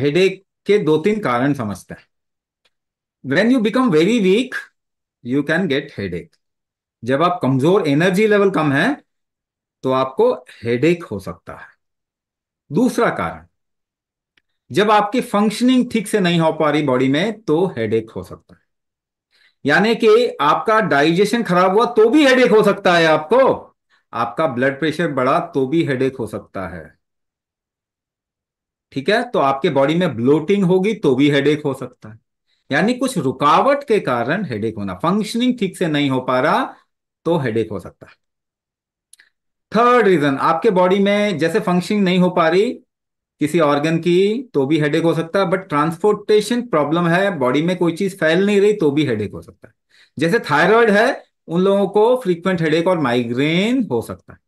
headache के दो तीन कारण समझते हैं when you become very weak you can get headache जब आप कमजोर एनर्जी लेवल कम है तो आपको हेडेक हो सकता है दूसरा कारण जब आपकी फंक्शनिंग ठीक से नहीं हो पा रही बॉडी में तो हेडेक हो सकता है यानी कि आपका डाइजेशन खराब हुआ तो भी हेडेक हो सकता है आपको आपका ब्लड प्रेशर बढ़ा तो भी हेडेक हो सकता है ठीक है तो आपके बॉडी में ब्लोटिंग होगी तो भी हेडेक हो सकता है यानी कुछ रुकावट के कारण हेडेक होना फंक्शनिंग ठीक से नहीं हो पा रहा तो हेडेक हो सकता है थर्ड रीजन आपके बॉडी में जैसे फंक्शनिंग नहीं हो पा रही किसी ऑर्गन की तो भी हेडेक हो सकता है बट ट्रांसपोर्टेशन प्रॉब्लम है बॉडी में कोई चीज फैल नहीं रही तो भी हेडेक हो सकता है जैसे थायराइड है उन लोगों को फ्रीक्वेंट हेडेक और माइग्रेन हो सकता है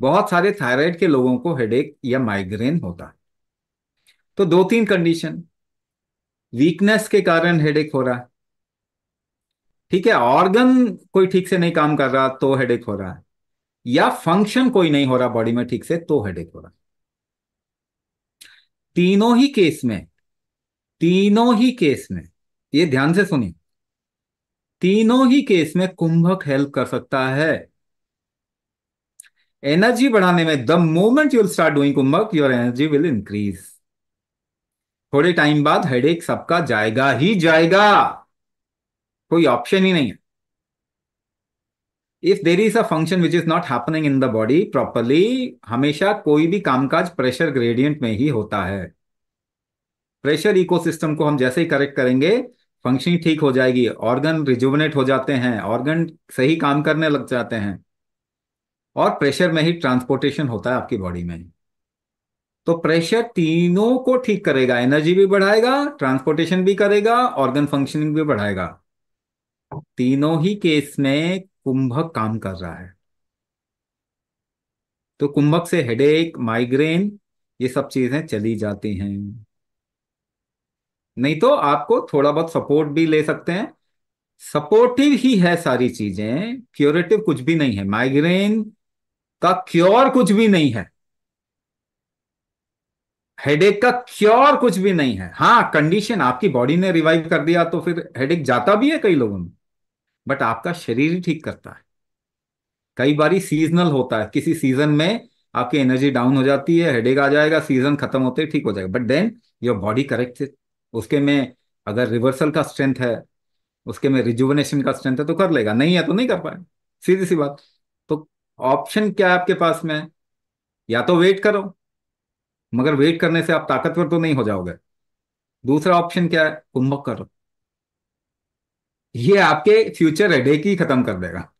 बहुत सारे थायराइड के लोगों को हेडेक या माइग्रेन होता है तो दो तीन कंडीशन वीकनेस के कारण हेडेक हो रहा है ठीक है ऑर्गन कोई ठीक से नहीं काम कर रहा तो हेडेक हो रहा है या फंक्शन कोई नहीं हो रहा बॉडी में ठीक से तो हेडेक हो रहा तीनों ही केस में तीनों ही केस में ये ध्यान से सुनिए तीनों ही केस में कुंभक हेल्प कर सकता है एनर्जी बढ़ाने में the moment you'll start doing kumbhak your energy will increase थोड़े टाइम बाद एक सबका जाएगा ही जाएगा कोई ऑप्शन ही नहीं है if there is a function which is not happening in the body properly हमेशा कोई भी कामकाज प्रेशर ग्रेडियंट में ही होता है प्रेशर इकोसिस्टम को हम जैसे ही करेक्ट करेंगे फंक्शनिंग ठीक हो जाएगी ऑर्गन रिजुवनेट हो जाते हैं ऑर्गन सही काम करने लग जाते हैं और प्रेशर में ही ट्रांसपोर्टेशन होता है आपकी बॉडी में तो प्रेशर तीनों को ठीक करेगा एनर्जी भी बढ़ाएगा ट्रांसपोर्टेशन भी करेगा ऑर्गन फंक्शनिंग भी बढ़ाएगा तीनों ही केस में कुंभक काम कर रहा है तो कुंभक से हेडेक माइग्रेन ये सब चीजें चली जाती हैं नहीं तो आपको थोड़ा बहुत सपोर्ट भी ले सकते हैं सपोर्टिव ही है सारी चीजें क्योरेटिव कुछ भी नहीं है माइग्रेन का क्योर कुछ भी नहीं है हेडेक का क्योर कुछ भी नहीं है हाँ कंडीशन आपकी बॉडी ने रिवाइव कर दिया तो फिर हेडेक जाता भी है कई लोगों में बट आपका शरीर ही ठीक करता है कई बार सीजनल होता है किसी सीजन में आपकी एनर्जी डाउन हो जाती है हेडेक आ जाएगा सीजन खत्म होते ही ठीक हो जाएगा but then your body correct उसके में अगर रिवर्सल का स्ट्रेंथ है उसके में रिजुवनेशन का स्ट्रेंथ है तो कर लेगा नहीं है तो नहीं कर पाएगा सीधी सी बात ऑप्शन क्या है आपके पास में या तो वेट करो मगर वेट करने से आप ताकतवर तो नहीं हो जाओगे दूसरा ऑप्शन क्या है कुंभक करो ये आपके फ्यूचर हेडेक ही खत्म कर देगा